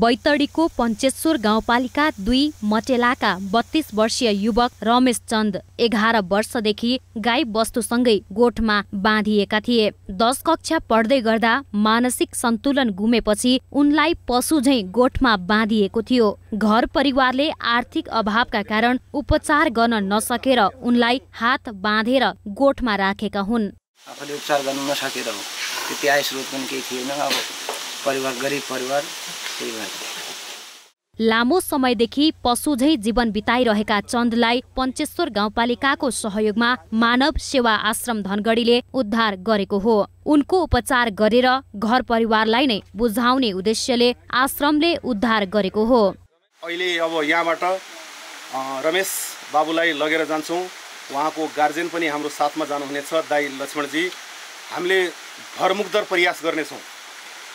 बैतडीको पञ्चेश्वर गाउँपालिका दुई मटेलाका बत्तीस वर्षीय युवक रमेश चन्द एघार वर्षदेखि गाई वस्तुसँगै गोठमा बाँधिएका थिए दस कक्षा पढ्दै गर्दा मानसिक सन्तुलन गुमेपछि उनलाई पशु झै गोठमा बाँधिएको थियो घर परिवारले आर्थिक अभावका कारण उपचार गर्न नसकेर उनलाई हात बाँधेर गोठमा राखेका हुन् आफूले उपचार गर्न नसकेर हो त्यति आय स्रोत पनि केही थिएन अब परिवार गरिब परिवार त्यही भएर लामो समयदेखि पशुझै जीवन बिताइरहेका चन्दलाई पञ्चेश्वर गाउँपालिकाको सहयोगमा मानव सेवा आश्रम धनगढीले उद्धार गरेको हो उनको उपचार गरेर घर परिवारलाई नै बुझाउने उद्देश्यले आश्रमले उद्धार गरेको हो अहिले अब यहाँबाट रमेश बाबुलाई लगेर जान्छौँ उहाँको गार्जेन पनि हाम्रो साथमा जानुहुनेछ दाई लक्ष्मणजी हामीले घरमुग्धर प्रयास गर्नेछौँ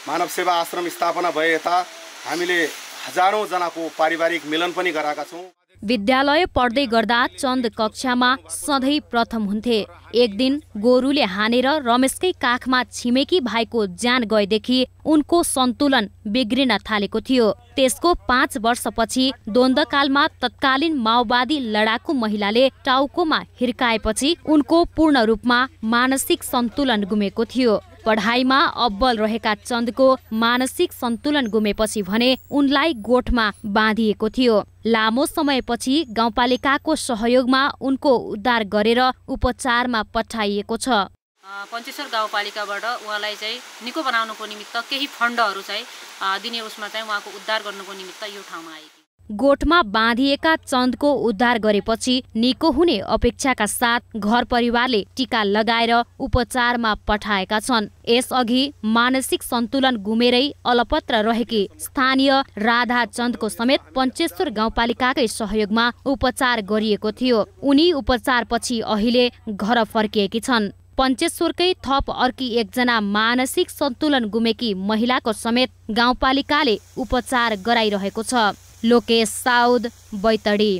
मानव सेवा आश्रम स्थापना भए यता हामीले हजारौँजनाको पारिवारिक मिलन पनि गराएका छौँ विद्यालय पढ्दै गर्दा चन्द कक्षामा सधैँ प्रथम हुन्थे एक दिन गोरुले हानेर रमेशकै काखमा छिमेकी भाइको ज्यान गएदेखि उनको सन्तुलन बिग्रिन थालेको थियो त्यसको पाँच वर्षपछि द्वन्द्वकालमा तत्कालीन माओवादी लडाकु महिलाले टाउकोमा हिर्काएपछि उनको पूर्ण रूपमा मानसिक सन्तुलन गुमेको थियो पढाइमा अब्बल रहेका चन्दको मानसिक सन्तुलन गुमेपछि भने उनलाई गोठमा बाँधिएको थियो लामो समयपछि गाउँपालिकाको सहयोगमा उनको उद्धार गरेर उपचारमा पठाइएको छ पञ्चेश्वर गाउँपालिकाबाट उहाँलाई चाहिँ निको बनाउनुको निमित्त केही फण्डहरू चाहिँ दिने उसमा चाहिँ उहाँको उद्धार गर्नुको निमित्त यो ठाउँमा आएको गोठमा बाँधिएका चन्दको उद्धार गरेपछि निको हुने अपेक्षाका साथ घर परिवारले टिका लगाएर उपचारमा पठाएका छन् यसअघि मानसिक सन्तुलन गुमेरै अलपत्र रहेकी स्थानीय राधा चन्दको समेत पञ्चेश्वर गाउँपालिकाकै सहयोगमा उपचार गरिएको थियो उनी उपचारपछि अहिले घर फर्किएकी छन् पञ्चेश्वरकै थप अर्की एकजना मानसिक सन्तुलन गुमेकी महिलाको समेत गाउँपालिकाले उपचार गराइरहेको छ लोकेश साउद बैतडी